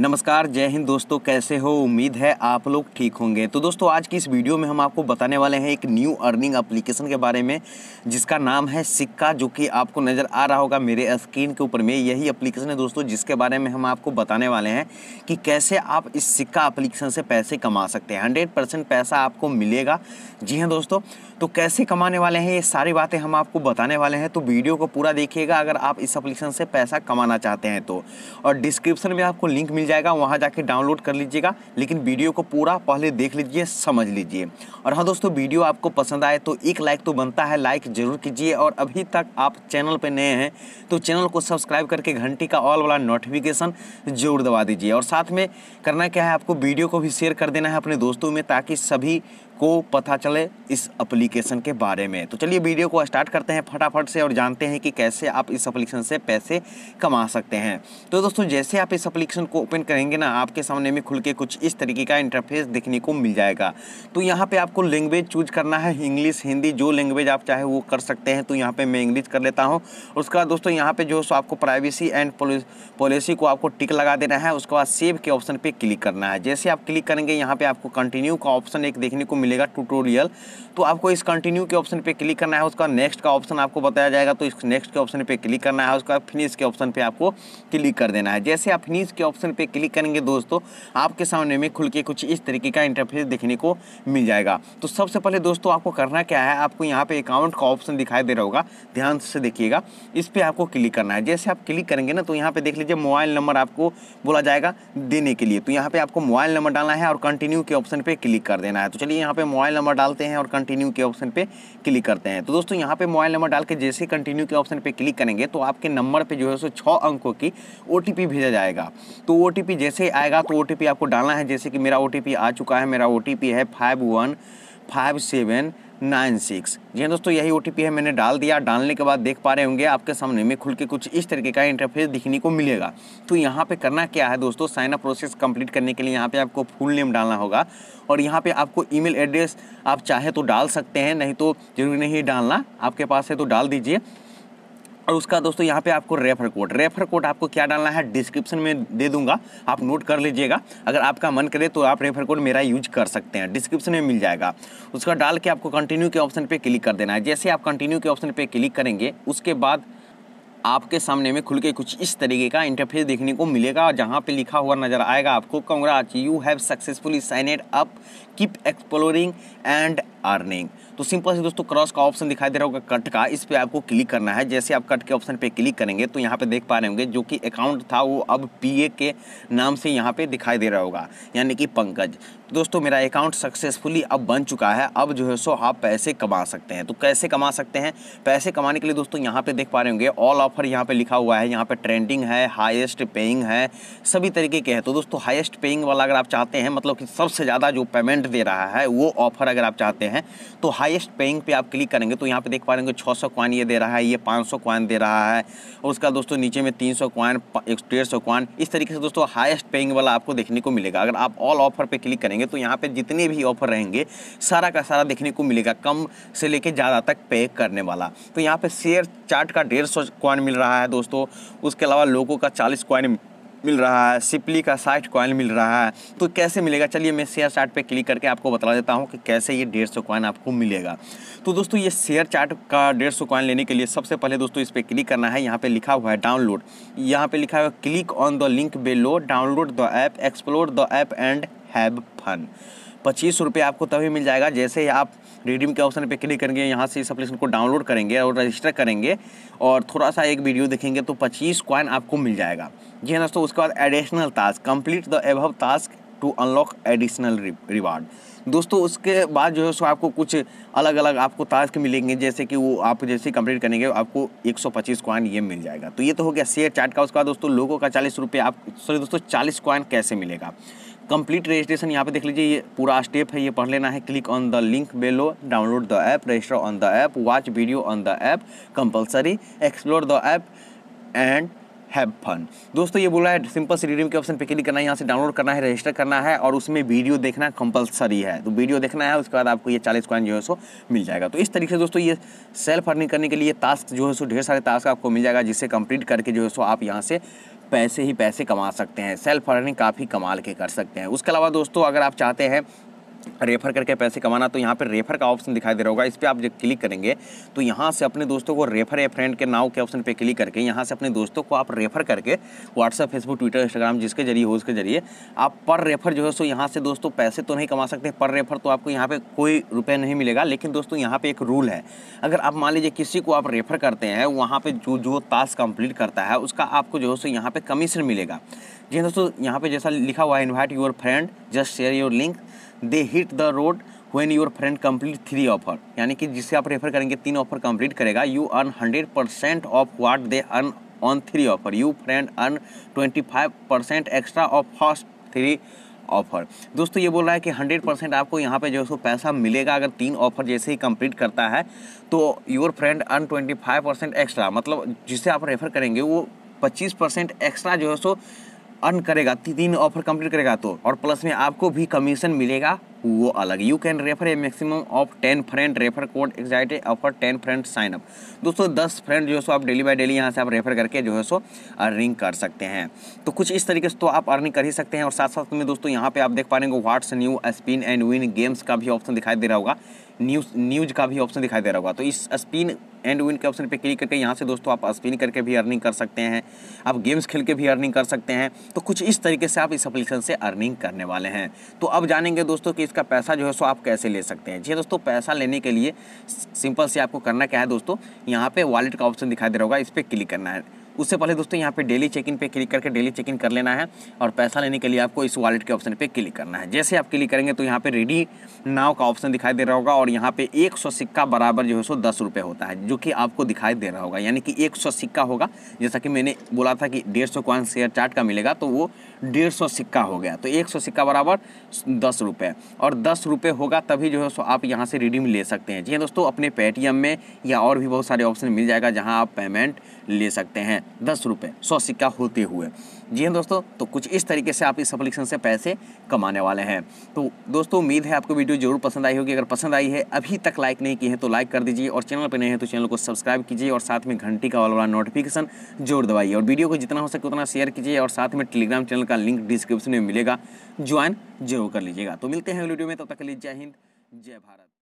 नमस्कार जय हिंद दोस्तों कैसे हो उम्मीद है आप लोग ठीक होंगे तो दोस्तों आज की इस वीडियो में हम आपको बताने वाले हैं एक न्यू अर्निंग एप्लीकेशन के बारे में जिसका नाम है सिक्का जो कि आपको नज़र आ रहा होगा मेरे स्क्रीन के ऊपर में यही एप्लीकेशन है दोस्तों जिसके बारे में हम आपको बताने वाले हैं कि कैसे आप इस सिक्का एप्लीकेशन से पैसे कमा सकते हैं हंड्रेड पैसा आपको मिलेगा जी हाँ दोस्तों तो कैसे कमाने वाले हैं ये सारी बातें हम आपको बताने वाले हैं तो वीडियो को पूरा देखिएगा अगर आप इस अप्लीकेशन से पैसा कमाना चाहते हैं तो और डिस्क्रिप्शन में आपको लिंक मिल जाएगा वहाँ जाके डाउनलोड कर लीजिएगा लेकिन वीडियो को पूरा पहले देख लीजिए समझ लीजिए और हाँ दोस्तों वीडियो आपको पसंद आए तो एक लाइक तो बनता है लाइक ज़रूर कीजिए और अभी तक आप चैनल पर नए हैं तो चैनल को सब्सक्राइब करके घंटी का ऑल वाला नोटिफिकेशन जरूर दबा दीजिए और साथ में करना क्या है आपको वीडियो को भी शेयर कर देना है अपने दोस्तों में ताकि सभी को पता चले इस एप्लीकेशन के बारे में तो चलिए वीडियो को स्टार्ट करते हैं फटाफट से और जानते हैं कि कैसे आप इस एप्लीकेशन से पैसे कमा सकते हैं तो दोस्तों जैसे आप इस एप्लीकेशन को ओपन करेंगे ना आपके सामने में खुल के कुछ इस तरीके का इंटरफेस देखने को मिल जाएगा तो यहाँ पे आपको लैंग्वेज चूज करना है इंग्लिश हिंदी जो लैंग्वेज आप चाहे वो कर सकते हैं तो यहाँ पे मैं इंग्लिश कर लेता हूँ उसके बाद दोस्तों यहाँ पे जो सो आपको प्राइवेसी एंड पॉलिसी को आपको टिक लगा देना है उसके बाद सेव के ऑप्शन पर क्लिक करना है जैसे आप क्लिक करेंगे यहाँ पर आपको कंटिन्यू का ऑप्शन एक देखने को मिलेगा टूटोरियल तो आपको इस कंटिन्यू के ऑप्शन पर क्लिक करना है उसका नेक्स्ट का ऑप्शन आपको बताया जाएगा तो इस नेक्स्ट के ऑप्शन पर क्लिक करना है उसका फिनिश के ऑप्शन पर आपको क्लिक कर देना है जैसे आप फिनिश के ऑप्शन पर पे क्लिक करेंगे दोस्तों आपके सामने में खुल के कुछ इस तरीके का इंटरफेस देखने को मिल जाएगा तो सबसे पहले दोस्तों आपको करना क्या है आपको यहाँ पे अकाउंट का ऑप्शन दिखाई दे रहा होगा ध्यान से देखिएगा इस पर आपको क्लिक करना है जैसे आप क्लिक करेंगे ना तो यहाँ पे देख लीजिए मोबाइल नंबर आपको बोला जाएगा देने के लिए तो यहाँ पे आपको मोबाइल नंबर डालना है और कंटिन्यू के ऑप्शन पर क्लिक कर देना है तो चलिए यहाँ पे मोबाइल नंबर डालते हैं और कंटिन्यू के ऑप्शन पर क्लिक करते हैं तो दोस्तों यहाँ पे मोबाइल नंबर डाल के जैसे कंटिन्यू के ऑप्शन पर क्लिक करेंगे तो आपके नंबर पर जो है सो छः अंकों की ओ भेजा जाएगा तो ओ ओ जैसे ही आएगा तो ओ आपको डालना है जैसे कि मेरा ओ आ चुका है मेरा ओ है five one five seven nine six जी हाँ दोस्तों यही ओ है मैंने डाल दिया डालने के बाद देख पा रहे होंगे आपके सामने में खुल के कुछ इस तरीके का इंटरफेस दिखने को मिलेगा तो यहाँ पे करना क्या है दोस्तों साइन अप प्रोसेस कंप्लीट करने के लिए यहाँ पे आपको फुल नेम डालना होगा और यहाँ पे आपको ईमेल एड्रेस आप चाहे तो डाल सकते हैं नहीं तो जरूरी नहीं डालना आपके पास है तो डाल दीजिए और उसका दोस्तों यहाँ पे आपको रेफर कोड रेफर कोड आपको क्या डालना है डिस्क्रिप्शन में दे दूंगा आप नोट कर लीजिएगा अगर आपका मन करे तो आप रेफर कोड मेरा यूज कर सकते हैं डिस्क्रिप्शन में मिल जाएगा उसका डाल के आपको कंटिन्यू के ऑप्शन पर क्लिक कर देना है जैसे आप कंटिन्यू के ऑप्शन पर क्लिक करेंगे उसके बाद आपके सामने में खुल के कुछ इस तरीके का इंटरफेस देखने को मिलेगा और जहाँ पे लिखा हुआ नज़र आएगा आपको congrats you have successfully signed up keep exploring and earning तो सिंपल से दोस्तों क्रॉस का ऑप्शन दिखाई दे रहा होगा कट का इस पर आपको क्लिक करना है जैसे आप कट के ऑप्शन पे क्लिक करेंगे तो यहाँ पे देख पा रहे होंगे जो कि अकाउंट था वो अब पीए के नाम से यहाँ पे दिखाई दे रहा होगा यानी कि पंकज दोस्तों मेरा अकाउंट सक्सेसफुली अब बन चुका है अब जो है सो आप पैसे कमा सकते हैं तो कैसे कमा सकते हैं पैसे कमाने के लिए दोस्तों यहाँ पे देख पा रहे होंगे ऑल ऑफर यहाँ पे लिखा हुआ है यहाँ पे ट्रेंडिंग है हाईएस्ट पेइंग है सभी तरीके के हैं तो दोस्तों हाईएस्ट पेइंग वाला अगर आप चाहते हैं मतलब कि सबसे ज़्यादा जो पेमेंट परसेंट दे रहा है वो ऑफर अगर आप चाहते हैं तो हाईएस्ट पेइंग पे आप क्लिक करेंगे तो यहाँ पे देख पा रहे हैं छः सौ क्वान ये दे रहा है ये पाँच सौ क्वान दे रहा है और उसका दोस्तों नीचे में तीन सौ क्वान एक डेढ़ सौ क्वान इस तरीके से दोस्तों हाइस्ट पेइंग वाला आपको देखने को मिलेगा अगर आप ऑल ऑफर पर क्लिक करेंगे तो यहाँ पर जितने भी ऑफर रहेंगे सारा का सारा देखने को मिलेगा कम से लेकर ज़्यादा तक पे करने वाला तो यहाँ पर शेयर चार्ट का डेढ़ सौ क्वान मिल रहा है दोस्तों उसके अलावा लोगों का चालीस क्वान मिल रहा है सिपली का साठ कॉइन मिल रहा है तो कैसे मिलेगा चलिए मैं शेयर चार्ट पे क्लिक करके आपको बता देता हूँ कि कैसे ये डेढ़ सौ कॉइन आपको मिलेगा तो दोस्तों ये शेयर चार्ट का डेढ़ सौ कॉइन लेने के लिए सबसे पहले दोस्तों इस पर क्लिक करना है यहाँ पर लिखा हुआ है डाउनलोड यहाँ पर लिखा हुआ है click on the link below download the app explore the app and have fun पच्चीस रुपये आपको तभी मिल जाएगा जैसे ही आप रिडीम के ऑप्शन पे क्लिक करेंगे यहाँ से इस एप्लीकेशन को डाउनलोड करेंगे और रजिस्टर करेंगे और थोड़ा सा एक वीडियो देखेंगे तो पच्चीस कॉइन आपको मिल जाएगा जी हाँ दोस्तों उसके बाद additional task complete the above task to unlock additional reward दोस्तों उसके बाद जो है सो आपको कुछ अलग अलग आपको टास्क मिलेंगे जैसे कि वो आप जैसे कंप्लीट करेंगे आपको 125 कॉइन ये मिल जाएगा तो ये तो हो गया शेयर चार्ट का उसके बाद दोस्तों लोगों का चालीस रुपये आप सॉरी दोस्तों चालीस कॉइन कैसे मिलेगा कंप्लीट रजिस्ट्रेशन यहाँ पे देख लीजिए ये पूरा स्टेप है ये पढ़ लेना है click on the link below download the app register on the app watch video on the app compulsory explore the app and have fun दोस्तों ये बोला है सिंपल से रिडीम के ऑप्शन पे क्लिक करना है यहाँ से डाउनलोड करना है रजिस्टर करना है और उसमें वीडियो देखना कंपलसरी है तो वीडियो देखना है उसके बाद आपको ये चालीस कॉइन जो है सो मिल जाएगा तो इस तरीके से दोस्तों ये सेल्फ अर्निंग करने के लिए टास्क जो है सो ढेर सारे टास्क आपको मिल जाएगा जिसे कंप्लीट करके जो है सो आप यहाँ से पैसे ही पैसे कमा सकते हैं सेल्फ अर्निंग काफ़ी कमाल के कर सकते हैं उसके अलावा दोस्तों अगर आप चाहते हैं रेफर करके पैसे कमाना तो यहाँ पर रेफर का ऑप्शन दिखाई दे रहा होगा इस पर आप जब क्लिक करेंगे तो यहाँ से अपने दोस्तों को रेफर या फ्रेंड के नाव के ऑप्शन पे क्लिक करके यहाँ से अपने दोस्तों को आप रेफर करके व्हाट्सअप फेसबुक ट्विटर इंस्टाग्राम जिसके जरिए हो उसके जरिए आप पर रेफर जो है सो यहाँ से दोस्तों पैसे तो नहीं कमा सकते पर रेफर तो आपको यहाँ पर कोई रुपये नहीं मिलेगा लेकिन दोस्तों यहाँ पर एक रूल है अगर आप मान लीजिए किसी को आप रेफर करते हैं वहाँ पर जो जो टास्क कंप्लीट करता है उसका आपको जो है सो यहाँ पर कमीशन मिलेगा जी दोस्तों यहाँ पर जैसा लिखा हुआ है invite your friend just share your link they hit the road when your friend complete three offer यानी कि जिसे आप रेफर करेंगे तीन ऑफर कंप्लीट करेगा you earn hundred percent of what they earn on three offer you friend earn twenty five percent extra of first three offer दोस्तों ये बोल रहा है कि हंड्रेड परसेंट आपको यहाँ पे जो है सो पैसा मिलेगा अगर तीन ऑफर जैसे ही कंप्लीट करता है तो your friend earn twenty five percent extra मतलब जिसे आप रेफर करेंगे वो पच्चीस परसेंट एक्स्ट्रा जो है सो अर्न करेगा तीन ऑफर कंप्लीट करेगा तो और प्लस में आपको भी कमीशन मिलेगा वो अलग you can refer a maximum of ten friend refer code excited offer ten friend sign up दोस्तों दस फ्रेंड जो है सो आप डेली बाय डेली यहाँ से आप रेफर करके जो है सो अर्निंग कर सकते हैं तो कुछ इस तरीके से तो आप अर्निंग कर ही सकते हैं और साथ साथ में दोस्तों यहाँ पे आप देख पा रहे हो what's new spin and win games का भी ऑप्शन दिखाई दे रहा होगा न्यूज न्यूज का भी ऑप्शन दिखाई दे रहा होगा तो इस स्पिन एंड विन के ऑप्शन पे क्लिक करके यहाँ से दोस्तों आप स्पिन करके भी अर्निंग कर सकते हैं आप गेम्स खेल के भी अर्निंग कर सकते हैं तो कुछ इस तरीके से आप इस एप्लीकेशन से अर्निंग करने वाले हैं तो अब जानेंगे दोस्तों कि इसका पैसा जो है सो आप कैसे ले सकते हैं जी दोस्तों पैसा लेने के लिए सिंपल से आपको करना क्या है दोस्तों यहाँ पर वॉलेट का ऑप्शन दिखाई दे रहा होगा इस पर क्लिक करना है उससे पहले दोस्तों यहाँ पे डेली चेक इन पे क्लिक करके डेली चेक इन कर लेना है और पैसा लेने के लिए आपको इस वॉलेट के ऑप्शन पे क्लिक करना है जैसे आप क्लिक करेंगे तो यहाँ पे रेडी नाव का ऑप्शन दिखाई दे रहा होगा और यहाँ पे सौ सिक्का बराबर जो है सो दस रुपये होता है जो कि आपको दिखाई दे रहा होगा यानी कि सौ सिक्का होगा जैसा कि मैंने बोला था कि डेढ़ सौ शेयर चार्ट का मिलेगा तो वो डेढ़ सौ सिक्का हो गया तो एक सौ सिक्का बराबर दस रुपये और दस रुपये होगा तभी जो है सो आप यहाँ से रिडीम ले सकते हैं जी हाँ दोस्तों अपने पेटीएम में या और भी बहुत सारे ऑप्शन मिल जाएगा जहाँ आप पेमेंट ले सकते हैं दस रुपये सौ सिक्का होते हुए जी हाँ दोस्तों तो कुछ इस तरीके से आप इस एप्लीकेशन से पैसे कमाने वाले हैं तो दोस्तों उम्मीद है आपको वीडियो जरूर पसंद आई होगी अगर पसंद आई है अभी तक लाइक नहीं की है तो लाइक कर दीजिए और चैनल पर नहीं है तो चैनल को सब्सक्राइब कीजिए और साथ में घंटी का वाला नोटिफिकेशन जोर दबाइए और वीडियो को जितना हो सके उतना शेयर कीजिए और साथ में टेलीग्राम चैनल का लिंक डिस्क्रिप्शन में मिलेगा ज्वाइन जरूर कर लीजिएगा तो मिलते हैं वीडियो में तब तक लीजिए जय हिंद जय भारत